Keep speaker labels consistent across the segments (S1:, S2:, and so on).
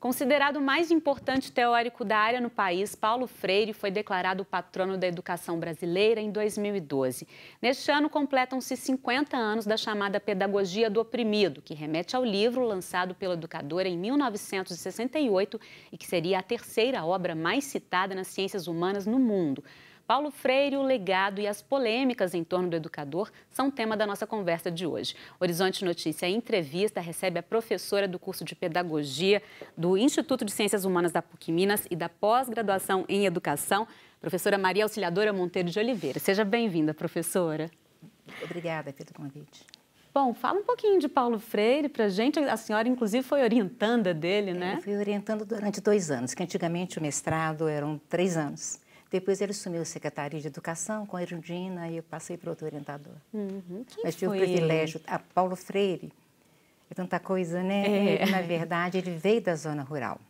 S1: Considerado o mais importante teórico da área no país, Paulo Freire foi declarado patrono da educação brasileira em 2012. Neste ano, completam-se 50 anos da chamada Pedagogia do Oprimido, que remete ao livro lançado pela educadora em 1968 e que seria a terceira obra mais citada nas ciências humanas no mundo. Paulo Freire, o legado e as polêmicas em torno do educador são tema da nossa conversa de hoje. Horizonte Notícia Entrevista recebe a professora do curso de Pedagogia do Instituto de Ciências Humanas da PUC Minas e da pós-graduação em Educação, professora Maria Auxiliadora Monteiro de Oliveira. Seja bem-vinda, professora. Obrigada pelo convite. Bom, fala um pouquinho de Paulo Freire para gente. A senhora, inclusive, foi orientanda dele, né? Eu fui orientando durante dois anos, que antigamente o mestrado eram três anos.
S2: Depois ele assumiu a Secretaria de Educação com a Erundina e eu passei para outro orientador.
S1: Uhum. Mas tive o privilégio,
S2: a Paulo Freire, é tanta coisa, né? É. na verdade, ele veio da zona rural,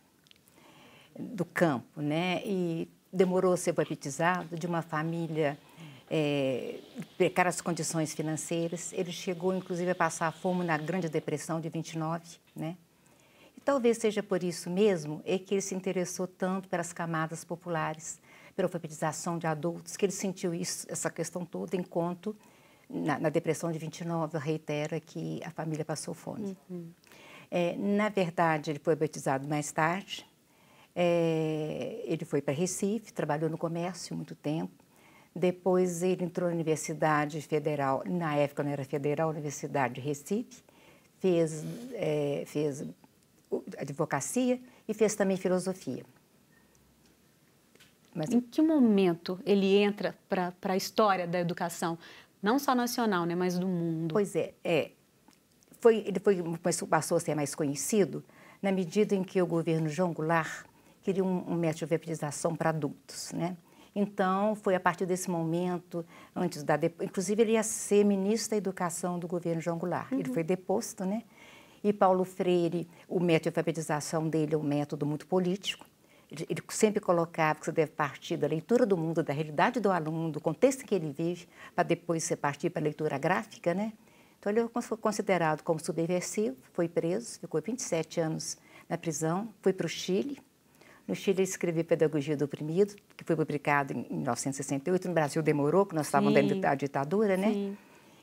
S2: do campo, né? E demorou a ser batizado de uma família é, precárias condições financeiras. Ele chegou, inclusive, a passar fome na Grande Depressão de 29, né? E talvez seja por isso mesmo é que ele se interessou tanto pelas camadas populares pela alfabetização de adultos, que ele sentiu isso, essa questão toda, enquanto na, na depressão de 29, reitera é que a família passou fome. Uhum. É, na verdade, ele foi alfabetizado mais tarde, é, ele foi para Recife, trabalhou no comércio muito tempo, depois ele entrou na Universidade Federal, na época não era Federal, Universidade de Recife, fez, é, fez advocacia e fez também filosofia. Mas em
S1: que momento ele entra para a história da educação, não só nacional, né, mas do mundo? Pois é, é foi, ele foi,
S2: passou a ser mais conhecido na medida em que o governo João Goulart queria um, um método de alfabetização para adultos, né? Então, foi a partir desse momento, antes da... Inclusive, ele ia ser ministro da Educação do governo João Goulart. Uhum. Ele foi deposto, né? E Paulo Freire, o método de alfabetização dele é um método muito político. Ele, ele sempre colocava que você deve partir da leitura do mundo, da realidade do aluno, do contexto em que ele vive, para depois você partir para a leitura gráfica, né? Então, ele foi é considerado como subversivo, foi preso, ficou 27 anos na prisão, foi para o Chile. No Chile, ele escreveu Pedagogia do Oprimido, que foi publicado em 1968. No Brasil, demorou, porque nós estávamos dentro da ditadura, né? Sim.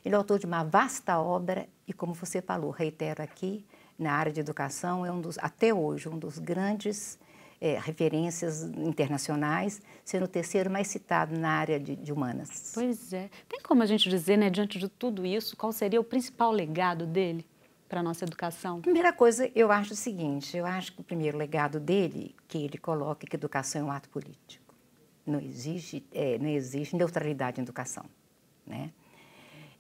S2: Ele é autor de uma vasta obra e, como você falou, reitero aqui, na área de educação, é um dos, até hoje, um dos grandes é, referências internacionais, sendo o terceiro mais citado na área de, de, humanas.
S1: Pois é. Tem como a gente dizer, né, diante de tudo isso, qual seria o principal legado dele para a nossa educação? Primeira coisa, eu acho o
S2: seguinte, eu acho que o primeiro legado dele, que ele coloca que educação é um ato político. Não existe, é, não existe neutralidade em educação, né?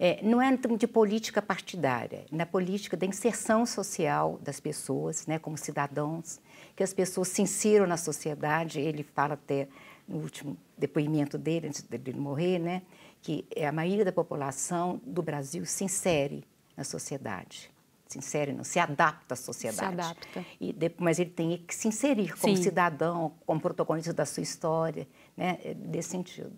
S2: É, não é de política partidária, na política da inserção social das pessoas, né, como cidadãos, que as pessoas se insiram na sociedade. Ele fala até no último depoimento dele, antes dele morrer, né, que é a maioria da população do Brasil se insere na sociedade. Se insere, não, se adapta à sociedade. Se adapta. E, mas ele tem que se inserir como Sim. cidadão, como protagonista da sua história,
S1: né, é, nesse sentido.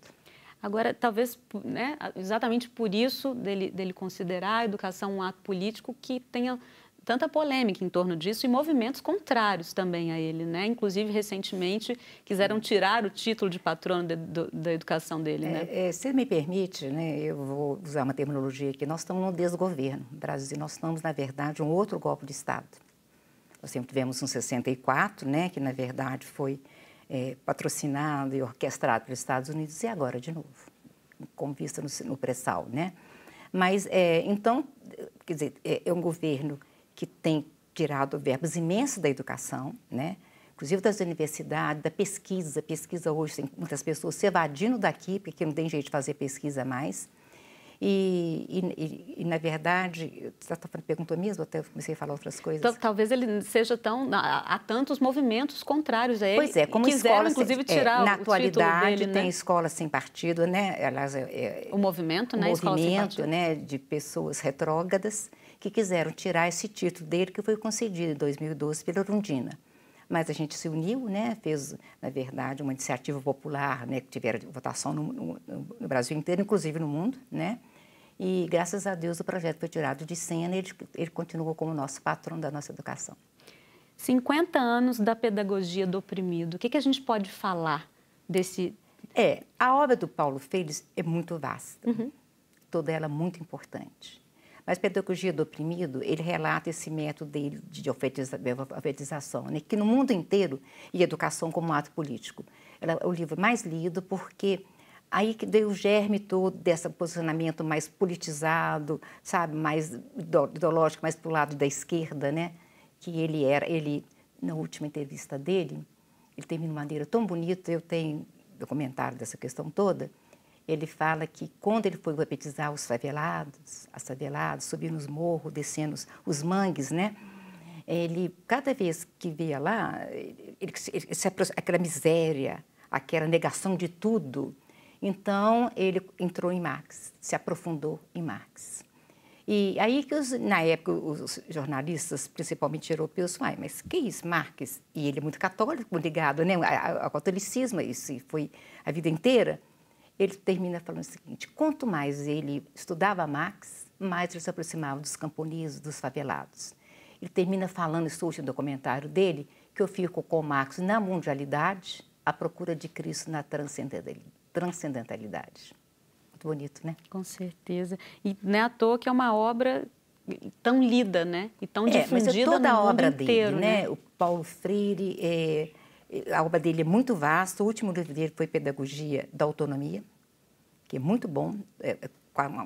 S1: Agora, talvez né, exatamente por isso dele, dele considerar a educação um ato político que tenha tanta polêmica em torno disso e movimentos contrários também a ele, né? Inclusive, recentemente, quiseram tirar o título de patrono de, do, da educação dele, né? É,
S2: é, se me permite, né, eu vou usar uma terminologia aqui, nós estamos no desgoverno no Brasil, nós estamos, na verdade, um outro golpe de Estado. Nós sempre tivemos um 64, né, que, na verdade, foi é, patrocinado e orquestrado pelos Estados Unidos e agora de novo, com vista no, no pré-sal, né? Mas, é, então, quer dizer, é, é um governo que tem tirado verbas imensos da educação, né? inclusive das universidades, da pesquisa. Pesquisa hoje tem muitas pessoas se evadindo daqui, porque não tem jeito de fazer pesquisa mais. E, e, e na verdade, você tá perguntou mesmo, até comecei a falar outras coisas. Então,
S1: talvez ele seja tão. Há tantos movimentos contrários a ele. Pois é, como quiseram, escola, inclusive, é, tirar é, Na o atualidade, dele, né? tem
S2: escola sem partido, né? Aliás, é, é,
S1: o movimento, né? O movimento,
S2: né? De pessoas retrógradas que quiseram tirar esse título dele, que foi concedido em 2012 pela Orundina. Mas a gente se uniu, né? fez, na verdade, uma iniciativa popular, né? que tiveram votação no, no, no Brasil inteiro, inclusive no mundo, né? E graças a Deus o projeto foi tirado de cena e ele, ele continuou como nosso patrono da nossa educação.
S1: 50 anos da pedagogia do oprimido. O que, que a gente pode falar desse. É, a obra do Paulo Feires é muito vasta, uhum. toda ela é muito
S2: importante. Mas Pedagogia do Oprimido, ele relata esse método dele de alfabetização, né? que no mundo inteiro, e educação como um ato político. Ela é o livro mais lido porque Aí que deu o germe todo desse posicionamento mais politizado, sabe, mais ideológico, mais para o lado da esquerda, né? Que ele era, ele na última entrevista dele, ele termina uma maneira tão bonita, eu tenho documentário dessa questão toda. Ele fala que quando ele foi batizar os favelados, as faveladas, subindo os morros, descendo os, os mangues, né? Ele, cada vez que via lá, ele, ele, ele, aquela miséria, aquela negação de tudo, então, ele entrou em Marx, se aprofundou em Marx. E aí que, os, na época, os jornalistas, principalmente europeus, falaram, mas que isso, Marx? E ele é muito católico, ligado né, ao catolicismo, é isso foi a vida inteira. Ele termina falando o seguinte, quanto mais ele estudava Marx, mais ele se aproximava dos camponeses, dos favelados. Ele termina falando, isso hoje no é documentário dele, que eu fico com Marx na mundialidade, à procura de Cristo na
S1: transcendentalidade transcendentalidades. Muito bonito, né? Com certeza. E não é à toa que é uma obra tão lida, né? E tão difundida é, mas é toda a obra inteiro, dele, né? né? O
S2: Paulo Freire, é... a obra dele é muito vasta. O último livro dele foi Pedagogia da Autonomia, que é muito bom, é, é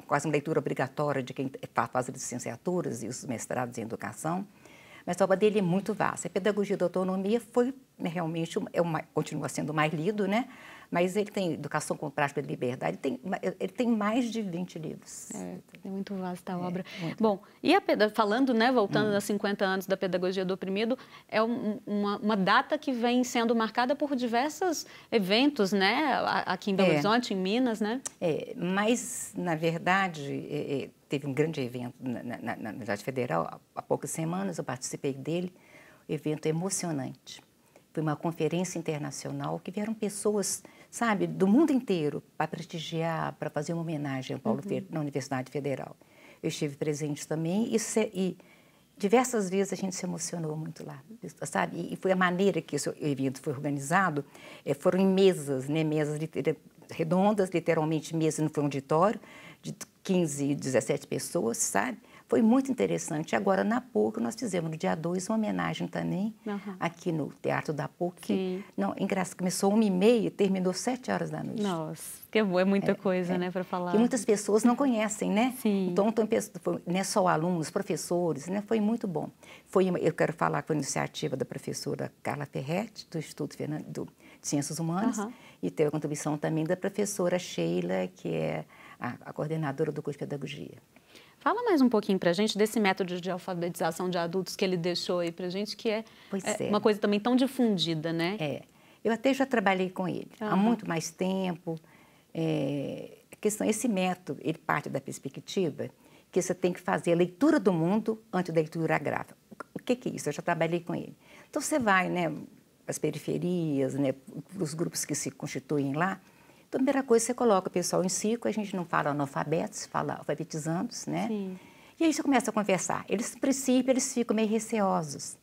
S2: quase uma leitura obrigatória de quem tá faz as licenciaturas e os mestrados em educação. Mas a obra dele é muito vasta. A Pedagogia da Autonomia foi é realmente é uma, continua sendo mais lido, né? Mas
S1: ele tem Educação com Prática de Liberdade, ele tem, ele tem mais de 20 livros. É, é muito vasta a obra. É, Bom, e a, falando, né, voltando hum. aos 50 anos da pedagogia do oprimido, é um, uma, uma, data que vem sendo marcada por diversos eventos, né, aqui em Belo é. Horizonte, em Minas, né?
S2: É, mas, na verdade, é, é, teve um grande evento na, Universidade Federal, há poucas semanas eu participei dele, um evento emocionante foi uma conferência internacional que vieram pessoas, sabe, do mundo inteiro para prestigiar, para fazer uma homenagem ao Paulo uhum. Freire na Universidade Federal. Eu estive presente também e, se, e diversas vezes a gente se emocionou muito lá, sabe? E foi a maneira que esse evento foi organizado, é, foram em mesas, né? Mesas redondas, literalmente mesas no auditório, de 15, 17 pessoas, sabe? Foi muito interessante. Agora, na PUC, nós fizemos no dia 2 uma homenagem também, uhum. aqui no Teatro da PUC. Sim. Não, engraçado, começou uma e meia e terminou sete horas da noite.
S1: Nossa, que é, é muita é, coisa, é, né, para falar. E muitas
S2: pessoas não conhecem, né? Sim. Então, então né, só alunos, professores, né? Foi muito bom. Foi, eu quero falar que foi iniciativa da professora Carla Ferretti, do Instituto Fernando, do, de Ciências Humanas, uhum. e teve a contribuição também da professora Sheila, que é a, a coordenadora do curso de pedagogia.
S1: Fala mais um pouquinho para a gente desse método de alfabetização de adultos que ele deixou aí para a gente, que é, é, é, uma coisa também tão difundida, né? É. Eu até já trabalhei com ele uhum. há muito mais
S2: tempo. É, a questão, esse método, ele parte da perspectiva que você tem que fazer a leitura do mundo antes da leitura gráfica. O que, que é isso? Eu já trabalhei com ele. Então, você vai, né, as periferias, né, os grupos que se constituem lá, então, primeira coisa, você coloca o pessoal em ciclo, a gente não fala analfabetos, fala alfabetizandos, né? Sim. E aí você começa a conversar. Eles, no princípio, eles ficam meio receosos.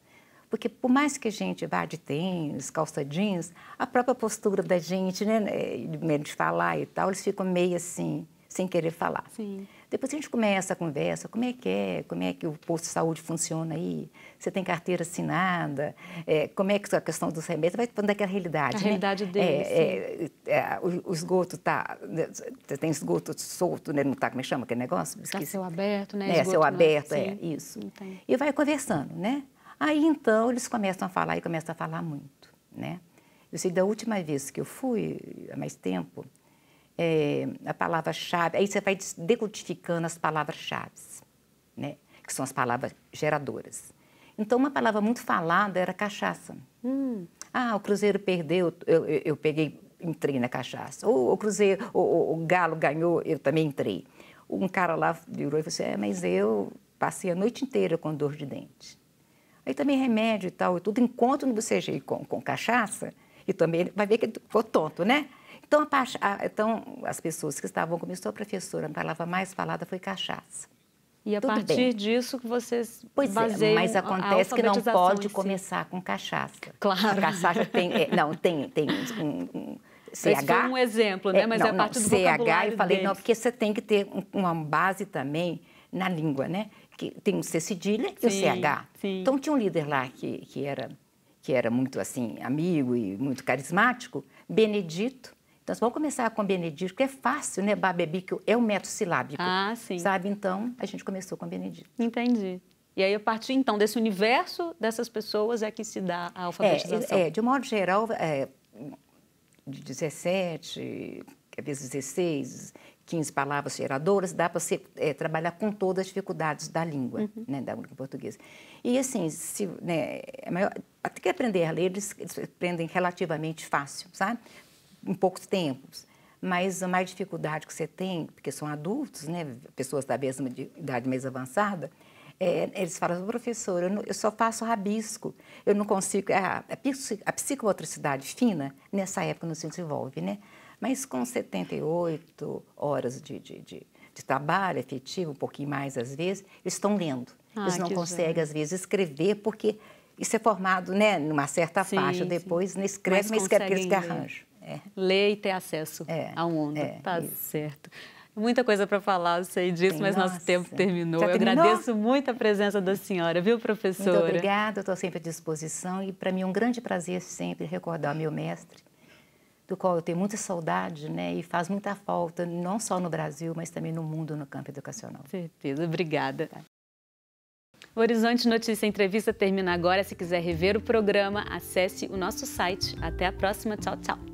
S2: Porque por mais que a gente vá de tênis, calça jeans, a própria postura da gente, né, medo né, de falar e tal, eles ficam meio assim, sem querer falar. Sim. Depois a gente começa a conversa, como é que é, como é que o posto de saúde funciona aí, você tem carteira assinada, é, como é que a questão dos remédios, vai falando daquela realidade, A né? realidade deles. É, é, é, o, o, esgoto está, né, tem esgoto solto, né? não está, como é que chama aquele negócio? Está seu aberto, né? É, seu é- aberto, é, isso. E vai conversando, né? Aí, então, eles começam a falar e começam a falar muito, né? Eu sei da última vez que eu fui, há mais tempo, é, a palavra-chave, aí você vai decodificando as palavras-chave, né? que são as palavras geradoras. Então, uma palavra muito falada era cachaça. Hum. Ah, o Cruzeiro perdeu, eu, eu, eu, peguei, entrei na cachaça. Ou o Cruzeiro, o Galo ganhou, eu também entrei. Um cara lá virou e falou assim, é, mas eu passei a noite inteira com dor de dente. Aí também remédio e tal, e tudo, encontro no BCG com, com cachaça, e também vai ver que ficou tonto, né? Então, a, então as pessoas que estavam comigo, a professora, a palavra mais falada foi cachaça.
S1: E a Tudo partir bem. disso que vocês pois é, baseiam é, mas acontece que não pode si.
S2: começar com cachaça. Claro. Cachaça tem, é, não, tem, tem um, um CH. Esse foi um exemplo, né? É, mas não, é a partir não, do CH, eu falei, deles. não, porque você tem que ter uma base também na língua, né? Que tem o C cedilha e o CH. Sim. Então, tinha um líder lá que, que, era, que era muito, assim, amigo e muito carismático, Benedito, então, vamos começar com Benedito, que é fácil, né? Babebíquio é um método silábico. Ah, sim. Sabe? Então, a gente começou com Benedito.
S1: Entendi. E aí, a partir, então, desse universo dessas pessoas é que se dá a alfabetização. É, é, é de
S2: modo geral, é, de 17, às vezes 16, 15 palavras geradoras, dá para você é, trabalhar com todas as dificuldades da língua, uhum. né, da língua portuguesa. E assim, se, né, é maior, até que aprender a ler, eles, eles aprendem relativamente fácil, sabe? em poucos tempos. Mas a mais dificuldade que você tem, porque são adultos, né, pessoas da mesma idade mais avançada, é, eles falam, professor, eu, não, eu, só faço rabisco, eu não consigo. É, a, a psicomotricidade fina, nessa época, não se desenvolve, né? Mas com 78 horas de, de, de, de trabalho efetivo, um pouquinho mais às vezes, eles estão lendo. Ah, eles não conseguem, às vezes, escrever, porque isso é formado né, numa certa sim, faixa. Depois sim. escreve, mas, mas escreve aqueles que arranjam. É.
S1: Ler e ter acesso é. à onda. É, tá isso. certo. Muita coisa para falar, eu sei disso, Tem, mas nossa. nosso tempo terminou. Já eu agradeço muito a presença da senhora, viu, professora? Muito obrigada, estou sempre à disposição
S2: e para mim é um grande prazer sempre recordar meu mestre, do qual eu tenho muita saudade, né? E faz muita falta, não só no Brasil, mas também no mundo, no campo educacional. Certeza,
S1: obrigada. Tá. O Horizonte Notícia Entrevista termina agora. Se quiser rever o programa, acesse o nosso site. Até a próxima. Tchau, tchau.